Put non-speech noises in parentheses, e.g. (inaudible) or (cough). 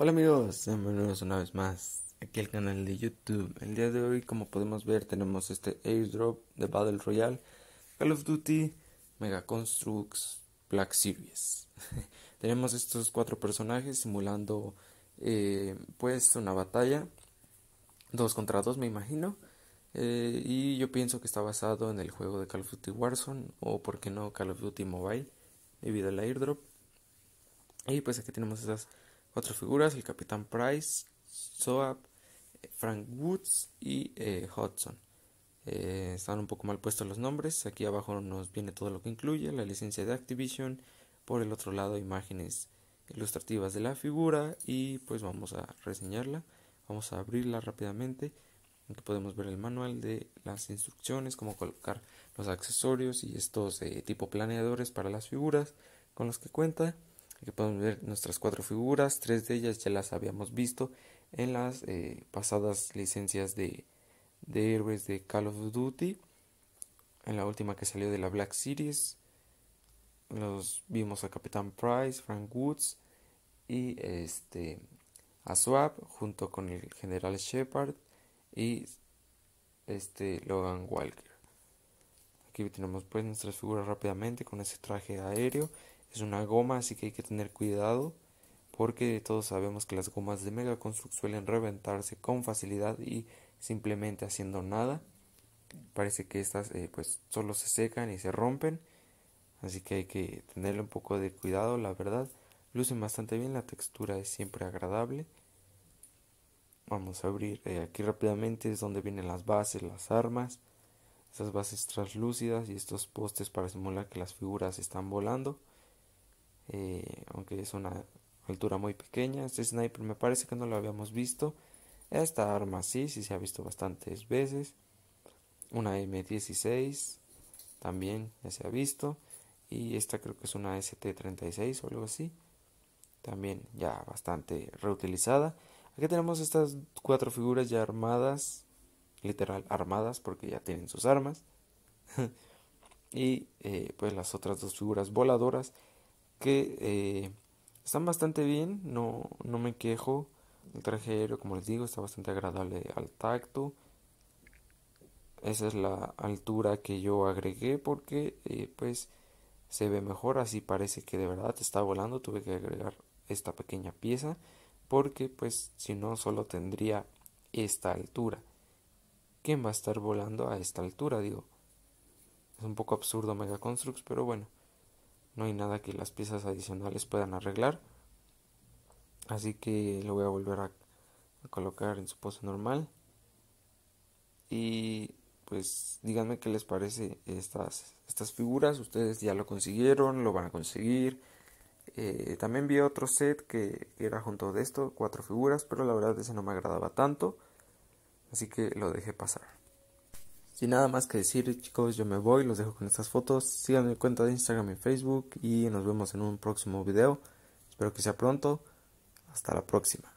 Hola amigos, bienvenidos una vez más aquí al canal de YouTube. El día de hoy, como podemos ver, tenemos este airdrop de Battle Royale, Call of Duty, Mega Constructs, Black Series. (laughs) tenemos estos cuatro personajes simulando eh, pues una batalla, dos contra dos me imagino. Eh, y yo pienso que está basado en el juego de Call of Duty Warzone o por qué no Call of Duty Mobile debido al airdrop. Y pues aquí tenemos esas Cuatro figuras, el capitán Price, Soap, eh, Frank Woods y eh, Hudson. Eh, están un poco mal puestos los nombres. Aquí abajo nos viene todo lo que incluye, la licencia de Activision. Por el otro lado, imágenes ilustrativas de la figura y pues vamos a reseñarla. Vamos a abrirla rápidamente. Aquí podemos ver el manual de las instrucciones, cómo colocar los accesorios y estos tipo planeadores para las figuras con los que cuenta. Aquí podemos ver nuestras cuatro figuras, tres de ellas ya las habíamos visto en las eh, pasadas licencias de, héroes de Call of Duty. En la última que salió de la Black Series, los vimos a Capitán Price, Frank Woods y este, a Swap junto con el general Shepard y este Logan Walker. Aquí tenemos pues nuestras figuras rápidamente con ese traje aéreo es una goma, así que hay que tener cuidado porque todos sabemos que las gomas de Mega Construct suelen reventarse con facilidad y simplemente haciendo nada. Parece que estas eh, pues solo se secan y se rompen, así que hay que tenerle un poco de cuidado, la verdad. Lucen bastante bien, la textura es siempre agradable. Vamos a abrir eh, aquí rápidamente, es donde vienen las bases, las armas, esas bases translúcidas y estos postes para simular que las figuras están volando. Eh, aunque es una altura muy pequeña. Este sniper me parece que no lo habíamos visto. Esta arma sí, sí se ha visto bastantes veces. Una M16 también ya se ha visto. Y esta creo que es una ST36 o algo así. También ya bastante reutilizada. Aquí tenemos estas cuatro figuras ya armadas. Literal, armadas porque ya tienen sus armas. (laughs) y eh, pues las otras dos figuras voladoras que eh, están bastante bien, no, no me quejo. El traje aéreo, como les digo, está bastante agradable al tacto. Esa es la altura que yo agregué porque eh, pues se ve mejor, así parece que de verdad está volando. Tuve que agregar esta pequeña pieza porque pues si no solo tendría esta altura. ¿Quién va a estar volando a esta altura? Digo, es un poco absurdo Mega constructs pero bueno no hay nada que las piezas adicionales puedan arreglar así que lo voy a volver a, colocar en su pose normal y pues díganme qué les parece estas, estas figuras, ustedes ya lo consiguieron, lo van a conseguir. Eh, también vi otro set que era junto de esto, cuatro figuras, pero la verdad ese no me agradaba tanto, así que lo dejé pasar. Sin nada más que decir, chicos, yo me voy, los dejo con estas fotos. Síganme mi cuenta de Instagram y Facebook y nos vemos en un próximo video. Espero que sea pronto. Hasta la próxima.